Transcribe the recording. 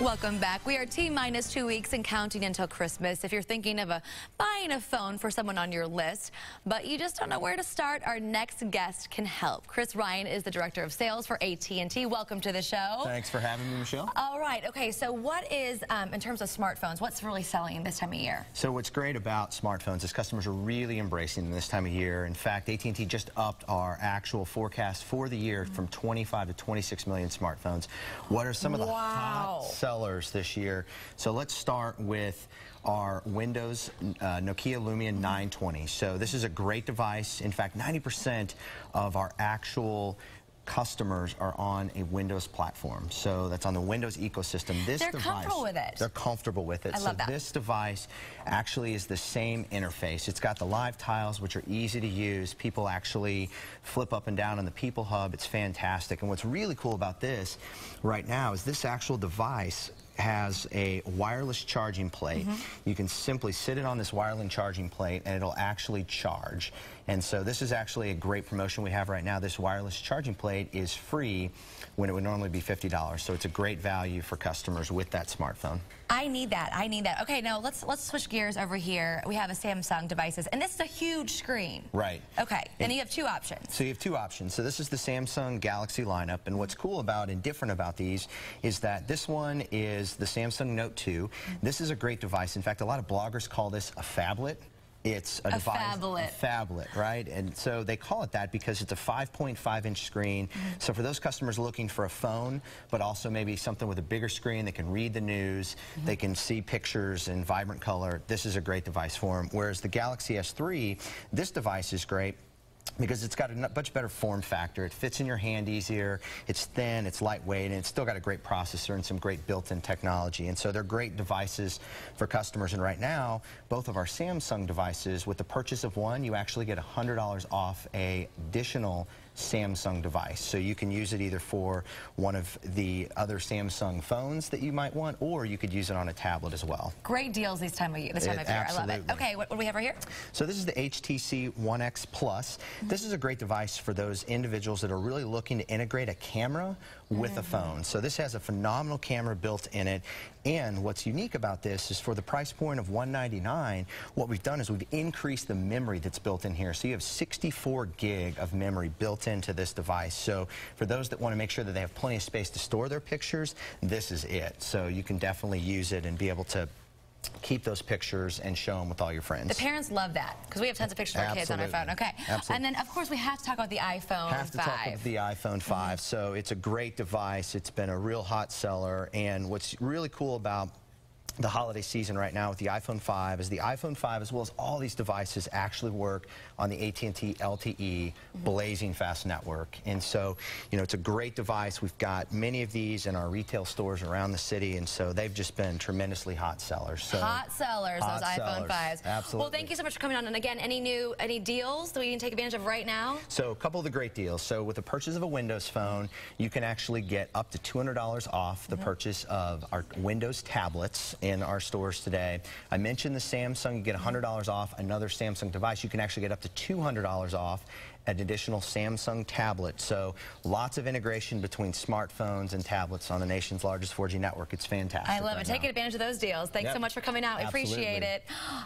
Welcome back. We are T-minus two weeks and counting until Christmas. If you're thinking of a, buying a phone for someone on your list, but you just don't know where to start, our next guest can help. Chris Ryan is the Director of Sales for AT&T. Welcome to the show. Thanks for having me, Michelle. All right. Okay, so what is, um, in terms of smartphones, what's really selling this time of year? So what's great about smartphones is customers are really embracing them this time of year. In fact, AT&T just upped our actual forecast for the year mm -hmm. from 25 to 26 million smartphones. What are some of the wow. hot sellers this year. So let's start with our Windows uh, Nokia Lumia 920. So this is a great device. In fact, 90% of our actual customers are on a Windows platform. So that's on the Windows ecosystem. This they're device, comfortable with it. They're comfortable with it. I so that. this device actually is the same interface. It's got the live tiles, which are easy to use. People actually flip up and down on the People Hub. It's fantastic. And what's really cool about this right now is this actual device has a wireless charging plate. Mm -hmm. You can simply sit it on this wireless charging plate and it'll actually charge. And so this is actually a great promotion we have right now. This wireless charging plate is free when it would normally be $50. So it's a great value for customers with that smartphone. I need that. I need that. Okay, now let's let's switch gears over here. We have a Samsung devices, and this is a huge screen. Right. Okay, and you have two options. So you have two options. So this is the Samsung Galaxy lineup, and what's cool about and different about these is that this one is the Samsung Note 2. This is a great device. In fact, a lot of bloggers call this a phablet. It's a, a device, phablet. A phablet, right? And so they call it that because it's a 5.5 inch screen. Mm-hmm. So for those customers looking for a phone, but also maybe something with a bigger screen they can read the news, mm -hmm. they can see pictures in vibrant color, this is a great device for them. Whereas the Galaxy S3, this device is great because it's got a much better form factor. It fits in your hand easier. It's thin, it's lightweight, and it's still got a great processor and some great built-in technology. And so they're great devices for customers. And right now, both of our Samsung devices, with the purchase of one, you actually get $100 off a additional Samsung device. So you can use it either for one of the other Samsung phones that you might want, or you could use it on a tablet as well. Great deals this time of year, this time it, of year. Absolutely. I love it. Okay, what, what, do we have right here? So this is the HTC One X Plus. Mm -hmm. This is a great device for those individuals that are really looking to integrate a camera with mm -hmm. a mm-hmm. phone. So this has a phenomenal camera built in it. And what's unique about this is for the price point of 199 what we've done is we've increased the memory that's built in here. So you have 64 gig of memory built into this device. So for those that want to make sure that they have plenty of space to store their pictures, this is it. So you can definitely use it and be able to keep those pictures and show them with all your friends. The parents love that because we have tons of pictures of our kids on our phone. Okay. Absolutely. And then, of course, we have to talk about the iPhone have 5. Have to talk about the iPhone 5. Mm -hmm. So it's a great device. It's been a real hot seller. And what's really cool about the holiday season right now with the iPhone 5 is the iPhone 5 as well as all these devices actually work on the AT&T LTE mm -hmm. blazing fast network and so you know it's a great device we've got many of these in our retail stores around the city and so they've just been tremendously hot sellers so hot sellers hot those sellers. iPhone 5s absolutely well thank you so much for coming on and again any new any deals that we can take advantage of right now so a couple of the great deals so with the purchase of a Windows phone you can actually get up to $200 off the mm -hmm. purchase of our Windows tablets in our stores today. I mentioned the Samsung, you get $100 off another Samsung device. You can actually get up to $200 off an additional Samsung tablet. So lots of integration between smartphones and tablets on the nation's largest 4G network. It's fantastic. I love right it. Now. Take advantage of those deals. Thanks yep. so much for coming out. Absolutely. Appreciate it.